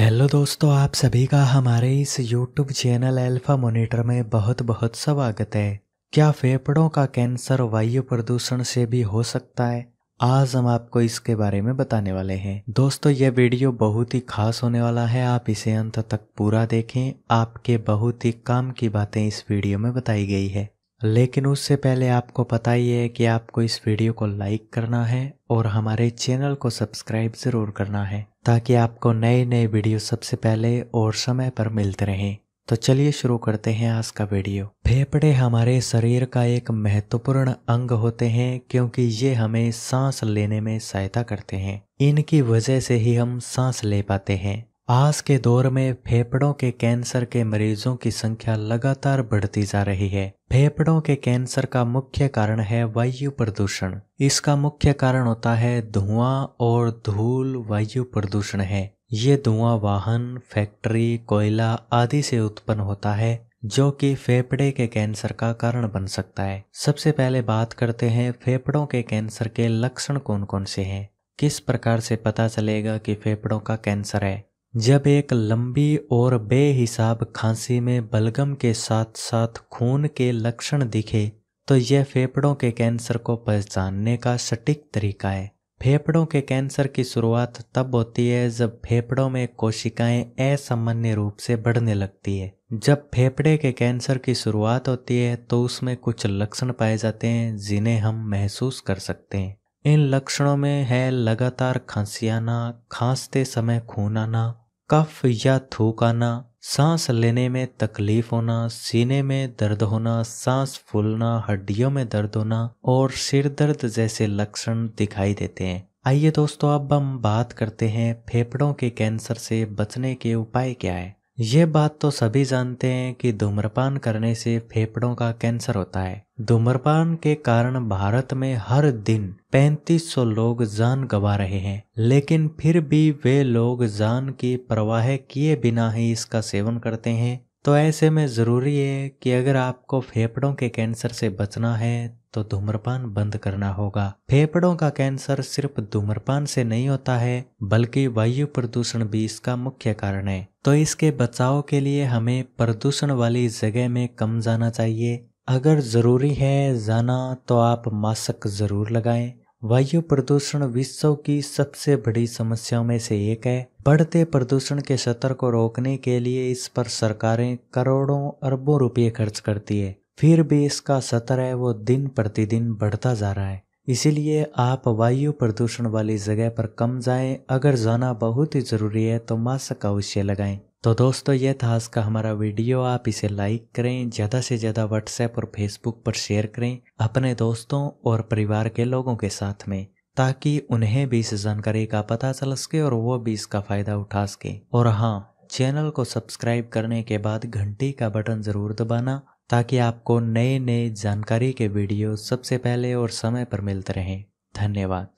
hello दोस्तों आप सभी का हमारे इस यूट्यूब चैनल एल्फा मोनिटर में बहुत बहुत स्वागत है क्या फेफड़ों का कैंसर वायु प्रदूषण से भी हो सकता है आज हम आपको इसके बारे में बताने वाले हैं दोस्तों ये वीडियो बहुत ही खास होने वाला है आप इसे अंत तक पूरा देखें आपके बहुत ही काम की बातें इस वीडियो में बताई गई है लेकिन उससे पहले आपको पता ही है कि आपको इस वीडियो को लाइक करना है और हमारे चैनल को सब्सक्राइब ज़रूर करना है ताकि आपको नए नए वीडियो सबसे पहले और समय पर मिलते रहें तो चलिए शुरू करते हैं आज का वीडियो फेफड़े हमारे शरीर का एक महत्वपूर्ण अंग होते हैं क्योंकि ये हमें सांस लेने में सहायता करते हैं इनकी वजह से ही हम सांस ले पाते हैं आज के दौर में फेफड़ों के कैंसर के मरीजों की संख्या लगातार बढ़ती जा रही है फेफड़ों के कैंसर का मुख्य कारण है वायु प्रदूषण इसका मुख्य कारण होता है धुआं और धूल वायु प्रदूषण है ये धुआं वाहन फैक्ट्री कोयला आदि से उत्पन्न होता है जो कि फेफड़े के कैंसर का कारण बन सकता है सबसे पहले बात करते हैं फेफड़ों के कैंसर के लक्षण कौन कौन से हैं किस प्रकार से पता चलेगा कि फेफड़ों का कैंसर है जब एक लंबी और बेहिसाब खांसी में बलगम के साथ साथ खून के लक्षण दिखे तो यह फेफड़ों के कैंसर को पहचानने का सटीक तरीका है फेफड़ों के कैंसर की शुरुआत तब होती है जब फेफड़ों में कोशिकाएं असामान्य रूप से बढ़ने लगती है जब फेफड़े के कैंसर की शुरुआत होती है तो उसमें कुछ लक्षण पाए जाते हैं जिन्हें हम महसूस कर सकते हैं इन लक्षणों में है लगातार खांसी आना खांसते समय खून आना कफ या थूक आना सांस लेने में तकलीफ होना सीने में दर्द होना सांस फूलना हड्डियों में दर्द होना और सिर दर्द जैसे लक्षण दिखाई देते हैं आइए दोस्तों अब हम बात करते हैं फेफड़ों के कैंसर से बचने के उपाय क्या है ये बात तो सभी जानते हैं कि धूम्रपान करने से फेफड़ों का कैंसर होता है धूम्रपान के कारण भारत में हर दिन 3500 लोग जान गंवा रहे हैं लेकिन फिर भी वे लोग जान की परवाह किए बिना ही इसका सेवन करते हैं तो ऐसे में ज़रूरी है कि अगर आपको फेफड़ों के कैंसर से बचना है तो धूम्रपान बंद करना होगा फेफड़ों का कैंसर सिर्फ धूम्रपान से नहीं होता है बल्कि वायु प्रदूषण भी इसका मुख्य कारण है तो इसके बचाव के लिए हमें प्रदूषण वाली जगह में कम जाना चाहिए अगर ज़रूरी है जाना तो आप मास्क ज़रूर लगाएं वायु प्रदूषण विश्व की सबसे बड़ी समस्याओं में से एक है बढ़ते प्रदूषण के सतर को रोकने के लिए इस पर सरकारें करोड़ों अरबों रुपये खर्च करती है फिर भी इसका सतर है वो दिन प्रतिदिन बढ़ता जा रहा है इसीलिए आप वायु प्रदूषण वाली जगह पर कम जाएं अगर जाना बहुत ही ज़रूरी है तो मास्क अवश्य लगाएं तो दोस्तों ये था आज का हमारा वीडियो आप इसे लाइक करें ज़्यादा से ज़्यादा व्हाट्सएप और फेसबुक पर शेयर करें अपने दोस्तों और परिवार के लोगों के साथ में ताकि उन्हें भी इस जानकारी का पता चल सके और वो भी इसका फ़ायदा उठा सके और हाँ चैनल को सब्सक्राइब करने के बाद घंटी का बटन ज़रूर दबाना ताकि आपको नए नए जानकारी के वीडियो सबसे पहले और समय पर मिलते रहें धन्यवाद